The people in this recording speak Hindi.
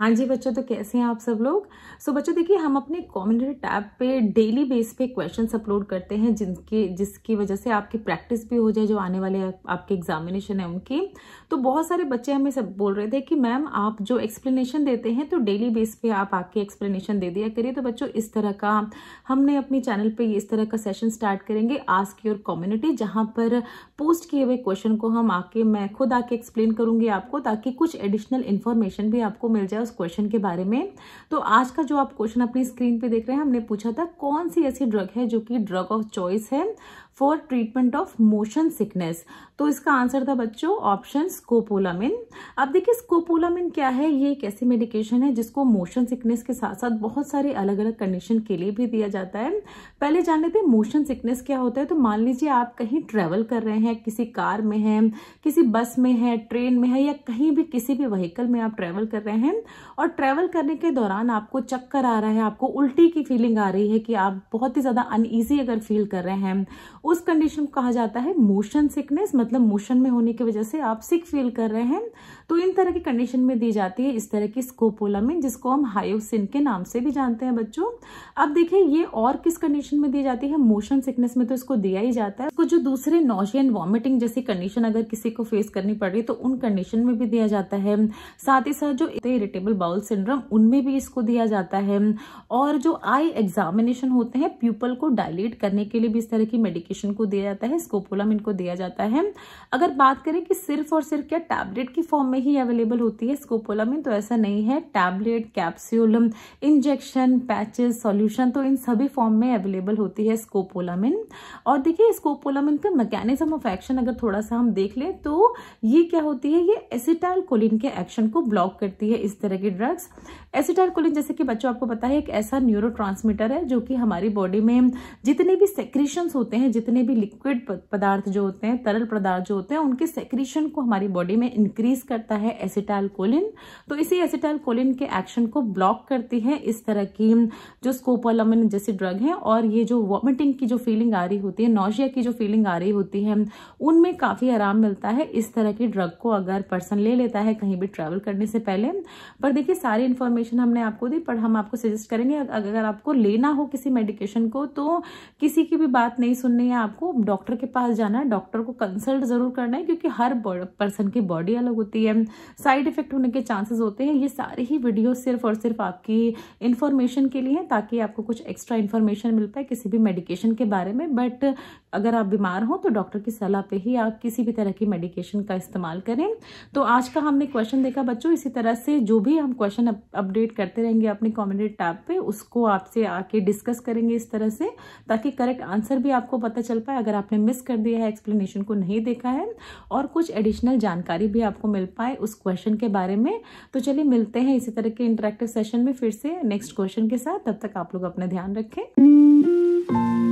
हाँ जी बच्चों तो कैसे हैं आप सब लोग सो so, बच्चों देखिए हम अपने कॉमेंट्री टैब पे डेली बेस पे क्वेश्चंस अपलोड करते हैं जिनके जिसकी वजह से आपकी प्रैक्टिस भी हो जाए जो आने वाले आपके एग्जामिनेशन है उनकी तो बहुत सारे बच्चे हमें सब बोल रहे थे कि मैम आप जो एक्सप्लेनेशन देते हैं तो डेली बेस पे आप आके एक्सप्लेनेशन दे दिया करिए तो बच्चों इस तरह का हमने अपने चैनल पर इस तरह का सेशन स्टार्ट करेंगे आस्क योर कम्युनिटी जहाँ पर पोस्ट किए हुए क्वेश्चन को हम आके मैं खुद आके एक्सप्लेन करूँगी आपको ताकि कुछ एडिशनल इन्फॉर्मेशन भी आपको मिल जाए उस क्वेश्चन के बारे में तो आज का जो आप क्वेश्चन अपनी स्क्रीन पे देख रहे हैं हमने पूछा था कौन सी ऐसी ड्रग है जो कि ड्रग ऑफ चॉइस है for treatment of motion sickness तो इसका आंसर था बच्चों ऑप्शन स्कोपोलामिन अब देखिए स्कोपोलामिन क्या है ये एक ऐसी मेडिकेशन है जिसको मोशन सिकनेस के साथ साथ बहुत सारे अलग अलग कंडीशन के लिए भी दिया जाता है पहले जान लेते हैं मोशन सिकनेस क्या होता है तो मान लीजिए आप कहीं ट्रेवल कर रहे हैं किसी कार में है किसी बस में है ट्रेन में है या कहीं भी किसी भी व्हीकल में आप ट्रैवल कर रहे हैं और ट्रैवल करने के दौरान आपको चक्कर आ रहा है आपको उल्टी की फीलिंग आ रही है कि आप बहुत ही ज़्यादा अनईजी अगर फील कर रहे हैं उस कंडीशन को कहा जाता है मोशन सिकनेस मतलब मोशन में होने की वजह से आप सिक फील कर रहे हैं तो इन तरह की कंडीशन में दी जाती है इस तरह की स्कोपोलामिन जिसको हम हायोसिन के नाम से भी जानते हैं बच्चों अब देखिए ये और किस कंडीशन में दी जाती है मोशन सिकनेस में तो इसको दिया ही जाता है इसको जो दूसरे नोशियन वॉमिटिंग जैसी कंडीशन अगर किसी को फेस करनी पड़ रही तो उन कंडीशन में भी दिया जाता है साथ ही साथ जो इरिटेबल बाउल सिंड्रम उनमें भी इसको दिया जाता है और जो आई एग्जामिनेशन होते हैं प्यूपल को डायलेट करने के लिए भी इस तरह की मेडिकेशन किशन को दिया जाता है स्कोपोलम इनको दिया जाता है अगर बात करें कि सिर्फ और सिर्फ क्या टैबलेट की फॉर्म में ही अवेलेबल होती है स्कोपोलामिन तो ऐसा नहीं है tablet capsule injection patches solution तो इन सभी फॉर्म में अवेलेबल होती है स्कोपोलामिन और देखिए स्कोपोलामिन का मैकेनिज्म ऑफ एक्शन अगर थोड़ा सा हम देख लें तो ये क्या होती है ये एसिटाइल कोलिन के एक्शन को ब्लॉक करती है इस तरह की ड्रग्स एसिटाइल कोलिन जैसे कि बच्चों आपको पता है एक ऐसा न्यूरो है जो कि हमारी बॉडी में जितने भी सेक्रेशन होते हैं जितने जितने भी लिक्विड पदार्थ जो होते हैं तरल पदार्थ जो होते हैं उनके सेक्रीशन को हमारी बॉडी में इंक्रीज करता है एसिटाइल कोलिन तो इसी एसिटाइल कोलिन के एक्शन को ब्लॉक करती है इस तरह की जो स्कोपोलमिन जैसी ड्रग है और ये जो वॉमिटिंग की जो फीलिंग आ रही होती है नोशिया की जो फीलिंग आ रही होती है उनमें काफ़ी आराम मिलता है इस तरह की ड्रग को अगर पर्सन ले लेता है कहीं भी ट्रेवल करने से पहले पर देखिए सारी इन्फॉर्मेशन हमने आपको दी पर हम आपको सजेस्ट करेंगे अगर आपको लेना हो किसी मेडिकेशन को तो किसी की भी बात नहीं सुननी है आपको डॉक्टर के पास जाना है डॉक्टर को कंसल्ट ज़रूर करना है क्योंकि हर पर्सन की बॉडी अलग होती है साइड इफेक्ट होने के चांसेस होते हैं ये सारी ही वीडियो सिर्फ और सिर्फ आपकी इन्फॉर्मेशन के लिए हैं ताकि आपको कुछ एक्स्ट्रा इन्फॉर्मेशन मिल पाए किसी भी मेडिकेशन के बारे में बट अगर आप बीमार हो तो डॉक्टर की सलाह पे ही आप किसी भी तरह की मेडिकेशन का इस्तेमाल करें तो आज का हमने क्वेश्चन देखा बच्चों इसी तरह से जो भी हम क्वेश्चन अपडेट करते रहेंगे अपने कॉमेंट टैब पे उसको आपसे आके डिस्कस करेंगे इस तरह से ताकि करेक्ट आंसर भी आपको पता पता चल पाए अगर आपने मिस कर दिया है एक्सप्लेनेशन को नहीं देखा है और कुछ एडिशनल जानकारी भी आपको मिल पाए उस क्वेश्चन के बारे में तो चलिए मिलते हैं इसी तरह के इंटरेक्टिव सेशन में फिर से नेक्स्ट क्वेश्चन के साथ तब तक आप लोग अपना ध्यान रखें